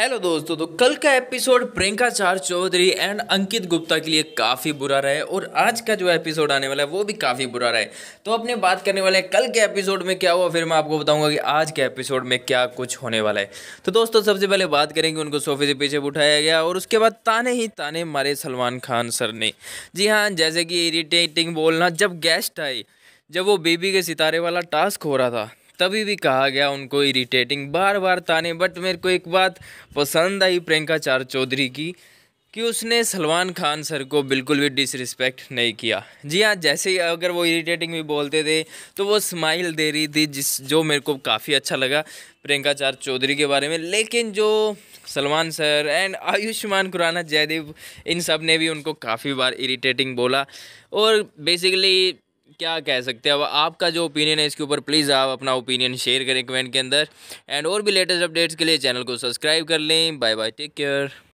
hello दोस्तों तो कल का एपिसोड प्रियंका चार चौधरी एंड अंकित गुप्ता के लिए काफ़ी बुरा रहा है और आज का जो एपिसोड आने वाला है वो भी काफ़ी बुरा रहा है तो अपने बात करने वाले हैं कल के एपिसोड में क्या हुआ फिर मैं आपको बताऊंगा कि आज के एपिसोड में क्या कुछ होने वाला है तो दोस्तों सबसे पहले बात करेंगे उनको सोफे से पीछे उठाया गया और उसके बाद ताने ही ताने मारे सलमान खान सर ने जी हाँ जैसे कि इरीटेटिंग बोलना जब गेस्ट आई जब वो बीबी के सितारे वाला टास्क हो रहा था तभी भी कहा गया उनको इरिटेटिंग बार बार ताने बट मेरे को एक बात पसंद आई प्रियंका चार चौधरी की कि उसने सलमान खान सर को बिल्कुल भी डिसरिस्पेक्ट नहीं किया जी हाँ जैसे ही अगर वो इरिटेटिंग भी बोलते थे तो वो स्माइल दे रही थी जिस जो मेरे को काफ़ी अच्छा लगा प्रियंका चार चौधरी के बारे में लेकिन जो सलमान सर एंड आयुष्मान खुराना जयदेव इन सब ने भी उनको काफ़ी बार इरिटेटिंग बोला और बेसिकली क्या कह सकते हैं अब आपका जो ओपिनियन है इसके ऊपर प्लीज़ आप अपना ओपिनियन शेयर करें कमेंट के अंदर एंड और भी लेटेस्ट अपडेट्स के लिए चैनल को सब्सक्राइब कर लें बाय बाय टेक केयर